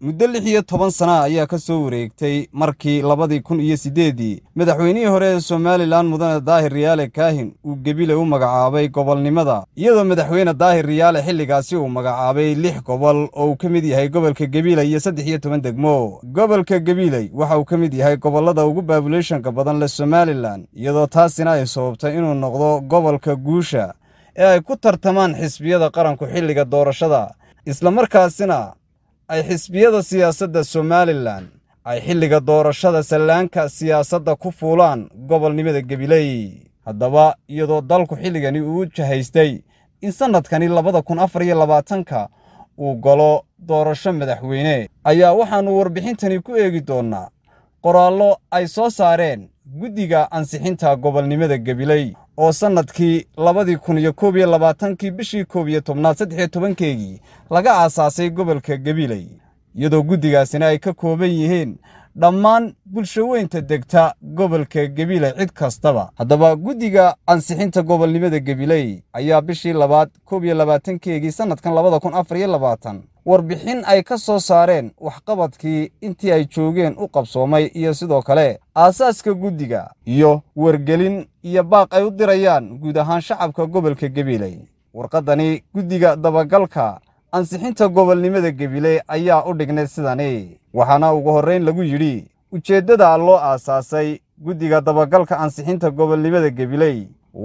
muddo lix iyo toban sana ayaa ka soo wareegtay markii labadii kun iyo siddeedii madaxweynihii hore ee somalilan mudane daahir riyaale kaahin uu gebile u magacaabay gobolnimada iyadoo madaxweyne daahir riyaale xilligaasi uu magacaabay lix gobol oo uu ka mid yahay gobolka gebiiley iyo saddex iyo toban degmo gobolka gebiiley waxa uu ka mid yahay gobollada ugu baabuleeshanka badan leh somalilan iyadoo taasina ay sababtay inuu noqdo gobolka guusha ee ay ku tartamaan xisbiyada qaranku xilliga doorashada isla markaasina ay xisbiyada siyaasadda somalilan ay xilliga doorashada sallaanka siyaasadda ku fuulaan gobolnimada gebiley haddaba iyadoo dalku xilligani uu jahaystay in sannadkani labada kun afar iyo labaatanka uu galo doorasho madaxweyne ayaa waxaannu warbixintani ku eegi doonnaa qoraallo ay soo saareen guddiga ansixinta gobolnimada gebiley oo sannadkii labadii kun iyo koob iyo labaatankii bishii koob iyo tobnaad saddexiyo tobankeegii laga aasaasay gobolka gabiley iyadoo guddigaasina ay ka kooban yihiin dhammaan bulshoweynta degta gobolka gabiley cid kastaba haddaba guddiga ansixinta gobolnimada gebiley ayaa bishii labaad koob iyo labaatankeegii sannadkan labada kun afar iyo labaatan warbixin ay ka soo saareen waxqabadkii intii ay joogeen u qabsoomay iyo sidoo kale aasaaska guddiga iyo wargelin iyo baaq ay u dirayaan guud ahaan shacabka gobolka gebiley warqaddani guddiga dabagalka ansixinta gobolnimada gabiley ayaa u dhignay sidani waxaana ugu horrayn lagu yidhi ujeeddada loo aasaasay guddiga dabagalka ansixinta gobolnimada gebiley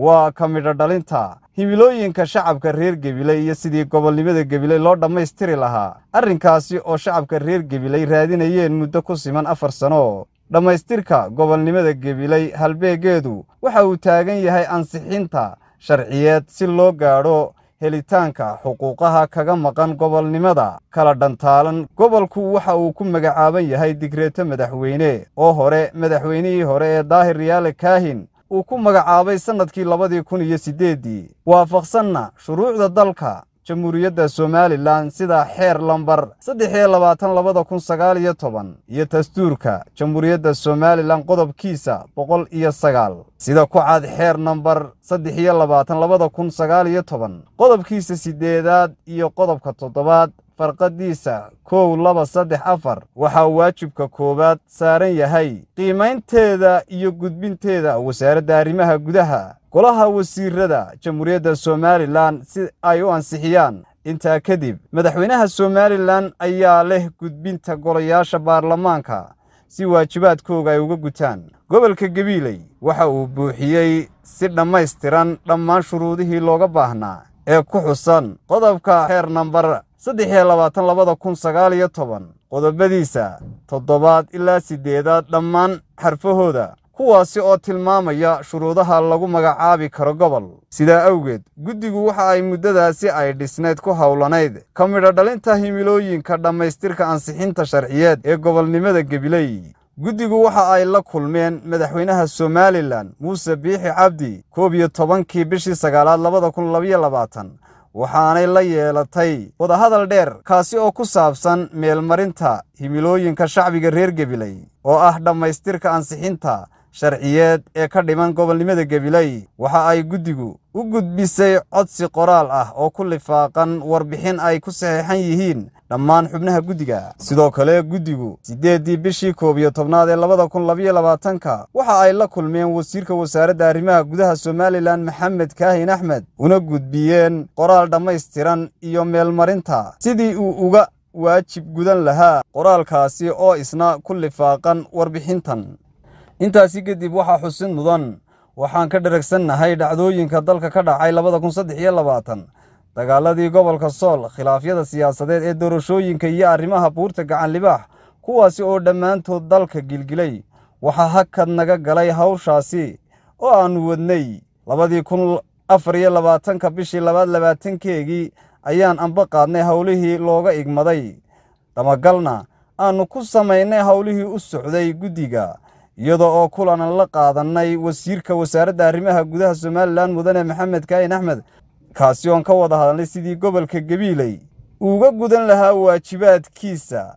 waa ka midho dhalinta himilooyinka shacabka reer gebiley iyo sidii gobolnimada gebiley loo dhammaystiri lahaa arrinkaasi oo shacabka reer gebiley raadinayeen muddo ku siman afar sano dhammaystirka gobolnimada gebiley halbeeggeedu waxa uu taagan yahay ansixinta sharciyeed si loo gaadho helitaanka xuquuqaha kaga maqan gobolnimada kala dhantaalan gobolku waxa uu ku magacaaban yahay digreeto madaxweyne oo hore madaxweynihii hore ee daahir riyaale kaahin uu ku magacaabay sannadkii labadii kun iyo siddeeddii waafaqsanna shuruucda dalka jamhuuriyadda somalilan sida xeer lambar saddex iyo labaatan labada kun sagaal iyo toban iyo dastuurka jamhuuriyadda somalilan qodobkiisa boqol iyo sagaal sida ku cad xeer nambar saddex iyo labaatan labada kun sagaal iyo toban qodobkiisa siddeedaad iyo qodobka toddobaad farqadiisa kow laba saddex afar waxaa waajibka koowaad saaran yahay qiimaynteeda iyo gudbinteeda wasaaradda arrimaha gudaha golaha wasiirada jamhuuriyadda somalilan si ay u ansixiyaan intaa kadib madaxweynaha somalilan ayaa leh gudbinta golayaasha baarlamaanka si waajibaadkooga ay uga gutaan gobolka gabiiley waxa uu buuxiyey si dhammaystiran dhammaan shuruudihii looga baahnaa ee ku xusan qodobka xeer nambar saddexiyo labaatan labada kun sagaal iyo toban qodobadiisa toddobaad ilaa siddeedaad dhammaan xarfahooda kuwaasi oo tilmaamaya shuruudaha lagu magacaabi karo gobol sidaa awgeed guddigu waxa ay muddadaasi ay dhisnayd ku howlanayd ka midha dhalinta himilooyinka dhammaystirka ansixinta sharciyeed ee gobolnimada gebiley guddigu waxa ay la kulmeen madaxweynaha somalilan muuse biixi cabdi koob iyo tobankii bishii sagaalaad labada kun labayo labaatan waxaanay la yeelatay wadahadal dheer kaasi oo ku saabsan meelmarinta himilooyinka shacbiga reer gebiley oo ah dhammaystirka ansixinta sharciyeed ee ka dhiman gobolnimada gebiley waxa ay guddigu u gudbisay codsi qoraal ah oo ku lifaaqan warbixin ay ku saxeexan yihiin dhammaan xubnaha guddiga sidoo kale guddigu siddeeddii bishii koob iyo tobnaad ee labada kun labayo labaatanka waxa ay la kulmeen wasiirka wasaaradda arrimaha gudaha somalilan maxamed kaahin axmed una gudbiyeen qoraal dhammaystiran iyo meelmarinta sidii uu uga waajib gudan lahaa qoraalkaasi oo isna ku lifaaqan warbixintan intaasi kadib waxaa xusin mudan waxaan ka dharagsan nahay dhacdooyinka dalka ka dhacay labada kun saddex iyo labaatan dagaaladii gobolka sool khilaafyada siyaasadeed ee doorashooyinka iyo arrimaha buurta gacan libaax kuwaasi oo dhammaantood dalka gilgilay waxaa hakad naga galay hawshaasi oo aannu wadnay labadii kun afar iyo labaatanka bishii labaad labaatankeegii ayaan anba qaadnay howlihii looga igmaday damagalna aannu ku samaynay howlihii u socday guddiga iyada oo kulanan la qaadannay wasiirka wasaaradda arrimaha gudaha somalilan mudane maxamed kaahin axmed kaasi oon ka wada hadalnay sidii gobolka gabiiley uuga gudan lahaa waajibaadkiisa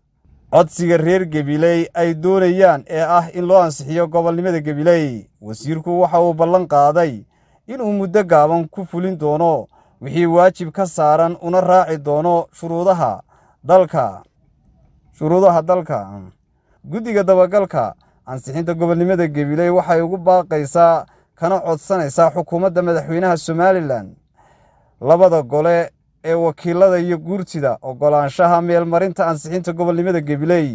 codsiga reer gabiley ay doonayaan ee ah in loo ansixiyo gobolnimada gebiley wasiirku waxa uu ballan qaaday inuu muddo gaaban ku fulin doono wixii waajib ka saaran una raaci doono shuruudaha dalka shuruudaha dalka guddiga dabagalka ansixinta gobolnimada gebiley waxay ugu baaqaysaa kana codsanaysaa xukuumadda madaxweynaha somalilan labada gole ee wakiilada iyo guurtida oggolaanshaha meelmarinta ansixinta gobolnimada gebiley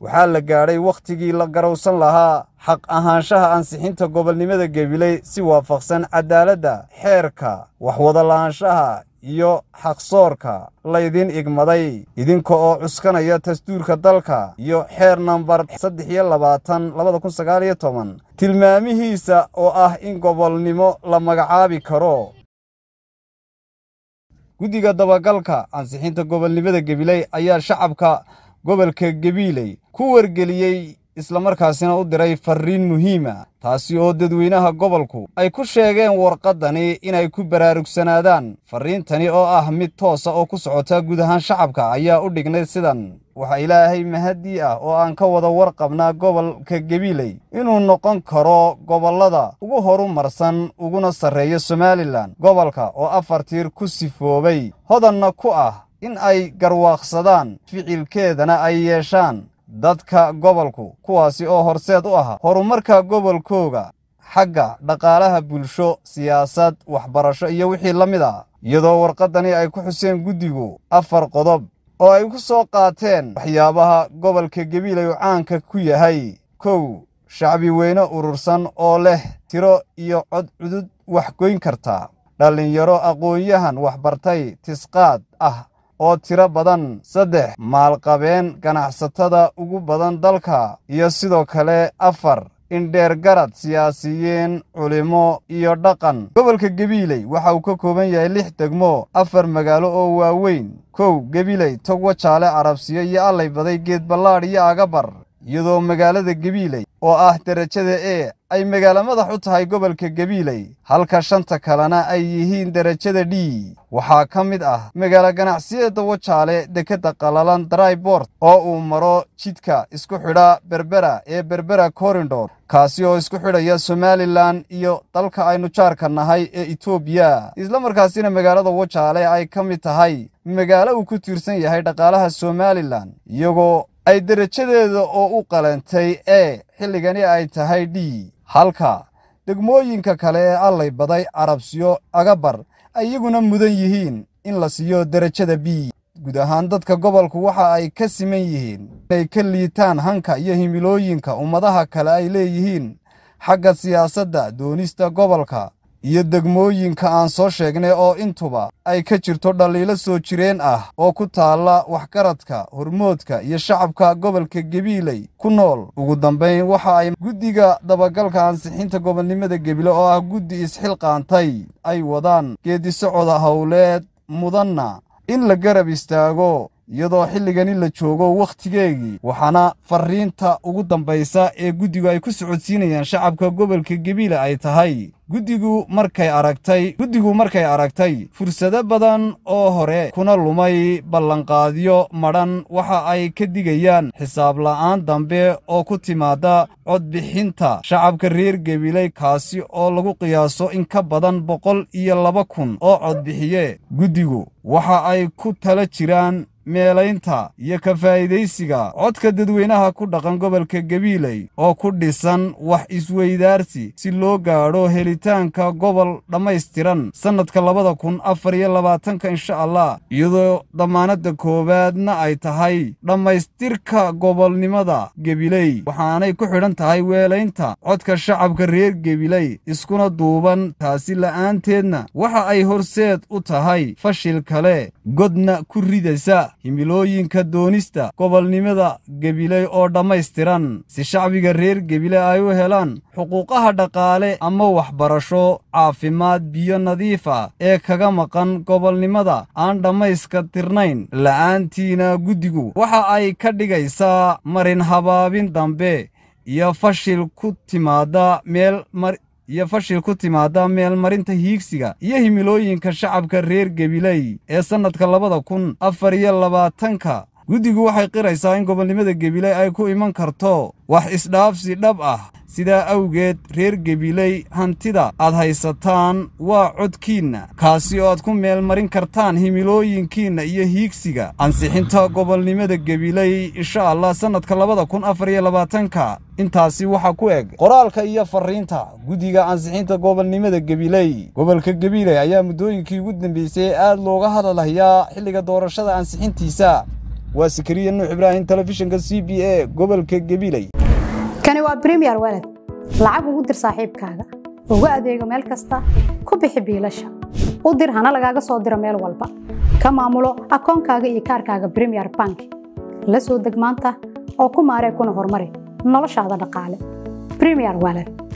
waxaa la gaadhay wakhtigii la garowsan lahaa xaq ahaanshaha ansixinta gobolnimada gebiley si waafaqsan cadaaladda xeerka waxwadala'aanshaha iyo xaqsoorka laydin igmaday idinka oo cuskanaya dastuurka dalka iyo xeer nambar saddex iyo labaatan labada kun sagaal iyo toban tilmaamihiisa oo ah in gobolnimo la magacaabi karo guddiga dabagalka ansixinta gobolnimada gebiley ayaa shacabka gobolka gabiley ku wargeliyey isla markaasina u diray farriin muhiima ah. taasi oo dadweynaha gobolku ay ku sheegeen warqaddani inay ku baraarugsanaadaan farriintani oo ah mid toosa oo ku socota guud ahaan shacabka ayaa u dhignay sidan waxa ilaahay mahaddii ah oo aan ka wada war qabnaa gobolka gebiley inuu noqon karo gobollada ugu horumarsan uguna sarreeya somalilan gobolka oo afar tiir ku sifoobay hodanna ku ah in ay garwaaqsadaan ficilkeedana ay yeeshaan dadka gobolku kuwaasi oo horseed u ahaa horumarka gobolkooga xagga dhaqaalaha bulsho siyaasad waxbarasho iyo wixii la mid ah iyadoo warqaddani ay ku xuseen guddigu afar qodob oo ay ku soo qaateen waxyaabaha gobolka gebiil ayuu caanka ku yahay kow shacbi weyne urursan oo leh tiro iyo cod cudud wax goyn karta dhallinyaro aqoon-yahan waxbartay tisqaad ah oo tiro badan saddex maalqabeen ganacsatada ugu badan dalka iyo sidoo kale afar indheergarad siyaasiyiin culimo iyo dhaqan gobolka gabiiley waxa uu ka kooban yahay lix degmo afar magaalo oo waaweyn kow gebiley togwa jaale carabsiyo iyo allay baday geed ballaadh iyo agabar iyadoo magaalada gebiiley oo ah derajada e ay magaalo madax u tahay gobolka gebiiley halka shanta kalena ay yihiin derajada dhii waxaa ka mid ah magaalo ganacsiyeedda wajaale dekedda qalalan daraybort oo uu maro jidka isku xidha berbera ee berbera korindor kaasi oo isku xidhaya somalilan iyo dalka aynu jaarka nahay ee etoobiya isla markaasina magaalada wajaale ay ka mid tahay magaalo uu ku tiirsan yahay dhaqaalaha somalilan iyagoo ay derajadeeda oo u qalantay e xilligani ay tahay d halka degmooyinka kale ee allay baday carabsiyo agabar ayaguna mudan yihiin in la siiyo derajada b guud ahaan dadka gobolku waxa ay ka siman yihiin inay ka liitaan hanka iyo himilooyinka ummadaha kale ay leeyihiin xagga siyaasadda doonista gobolka iyo degmooyinka aan soo sheegnay oo intuba ay ka jirto dhaliilo soo jireen ah oo ku taala waxgaradka hormoodka iyo shacabka gobolka gebiiley ku nool ugu dambayn waxa ay guddiga dabagalka ansixinta gobolnimada gebile oo ah guddi isxilqaantay ay wadaan geeddi howleed mudanna in la garab istaago iyadoo xilligani la joogo wakhtigeegii waxaana farriinta ugu dambaysa ee guddigu ay ku socodsiinayaan shacabka gobolka gebiile ay tahay guddigu markay aragtay guddigu markay aragtay fursado badan oo hore kuna lumay ballanqaadyo madhan waxa ay ka digayaan xisaab la'aan dambe oo ku timaada codbixinta shacabka reer gebiley kaasi oo lagu qiyaaso in ka badan boqol iyo laba kun oo codbixiye guddigu waxa ay ku tala jiraan meelaynta iyo ka faa'idaysiga codka dadweynaha ku dhaqan gobolka gabiiley oo ku dhisan wax isweydaarsi si loo gaadho helitaanka gobol dhammaystiran sannadka labada kun afar iyo labaatanka insha allah iyadoo dhammaanadda koowaadna ay tahay dhammaystirka gobolnimada gebiley waxaanay ku xidhan tahay weelaynta codka shacabka reer gebiley iskuna duuban taasi la'aanteedna waxa ay horseed u tahay fashil kale godna ku ridaysa himilooyinka doonista gobolnimada gebiley oo dhammaystiran si shacbiga reer gebile ay u helaan xuquuqaha dhaqaale ama waxbarasho caafimaad biyo nadiif ah ee kaga maqan gobolnimada aan dhammayska tirnayn la'aantiina guddigu waxa ay ka dhigaysaa marin habaabin dambe iyo fashil ku timaada meel mar iyo fashil ku timaada meelmarinta hiigsiga iyo himilooyinka shacabka reer gebiley ee sannadka labada kun afar iyo labaatanka guddigu waxay qiraysaa in gobolnimada gebiley ay ku iman karto wax isdhaafsi dhab ah sidaa awgeed reer gebiley hantida aad haysataan waa codkiinna kaasi oo aad ku meel marin kartaan himilooyinkiinna iyo hiigsiga ansixinta gobolnimada gebiley insha allah sannadka labada kun afar iyo labaatanka intaasi waxaa ku eg qoraalka iyo farriinta guddiga ansixinta gobolnimada gebiley gobolka gebiley ayaa muddooyinkii ugu dambeysay aad looga hadalahayaa xilliga doorashada ansixintiisa waa sikariya nuux ibraahim telefishinka c b a gobolka gabiley kani waa premier weled lacag ugu dir saaxiibkaaga uga adeego meel kasta ku bixi biilasha u dir hana lagaaga soo diro meel walba ka maamulo akoonkaaga iyo kaarkaaga premier bank la soo deg maanta oo ku maaree kuna horumari noloshaada dhaqaale bremiyer weled